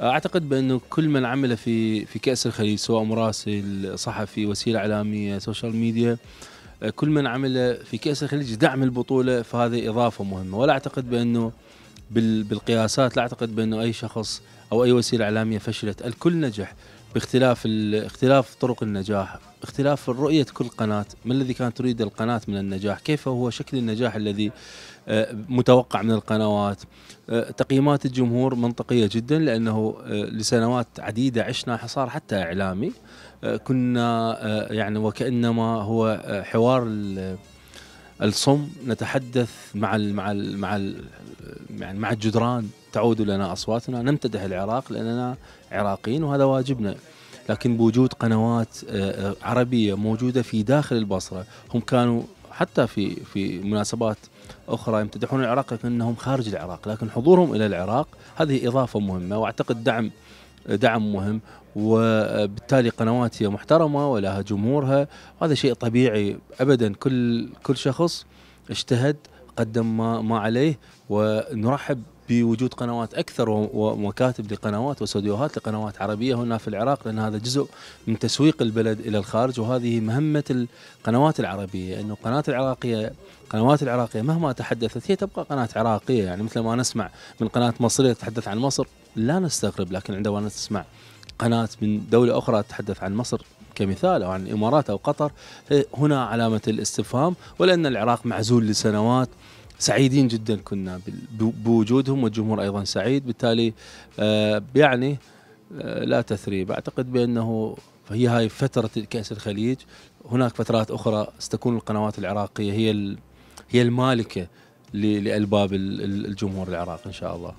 اعتقد بانه كل من عمل في في كاس الخليج سواء مراسل صحفي وسيله اعلاميه سوشيال ميديا كل من عمل في كاس الخليج دعم البطوله فهذه اضافه مهمه ولا اعتقد بانه بالقياسات لا اعتقد بانه اي شخص او اي وسيله اعلاميه فشلت الكل نجح باختلاف اختلاف طرق النجاح اختلاف رؤية كل قناة ما الذي كانت تريد القناة من النجاح كيف هو شكل النجاح الذي آه، متوقع من القنوات آه، تقييمات الجمهور منطقية جدا لأنه آه، لسنوات عديدة عشنا حصار حتى إعلامي كنا يعني وكأنما هو حوار الصم نتحدث مع ال مع ال مع ال يعني مع الجدران تعود لنا اصواتنا نمتدح العراق لاننا عراقيين وهذا واجبنا لكن بوجود قنوات آه، آه، عربيه موجوده في داخل البصره هم كانوا حتى في في مناسبات اخرى يمتدحون العراق لكنهم خارج العراق لكن حضورهم الى العراق هذه اضافه مهمه واعتقد دعم دعم مهم وبالتالي قنوات هي محترمه ولها جمهورها وهذا شيء طبيعي ابدا كل كل شخص اجتهد قدم ما, ما عليه ونرحب بوجود قنوات اكثر ومكاتب لقنوات واستديوهات لقنوات عربيه هنا في العراق لان هذا جزء من تسويق البلد الى الخارج وهذه مهمه القنوات العربيه انه القناه العراقيه قنوات العراقيه مهما تحدثت هي تبقى قناه عراقيه يعني مثل ما نسمع من قناه مصريه تتحدث عن مصر لا نستغرب لكن عندما نسمع قناه من دوله اخرى تتحدث عن مصر كمثال او عن الامارات او قطر هنا علامه الاستفهام ولان العراق معزول لسنوات سعيدين جدا كنا بوجودهم والجمهور ايضا سعيد بالتالي آه، يعني آه، لا تثريب اعتقد بانه هي هاي فتره كاس الخليج هناك فترات اخرى ستكون القنوات العراقيه هي هي المالكه لالباب الجمهور العراقي ان شاء الله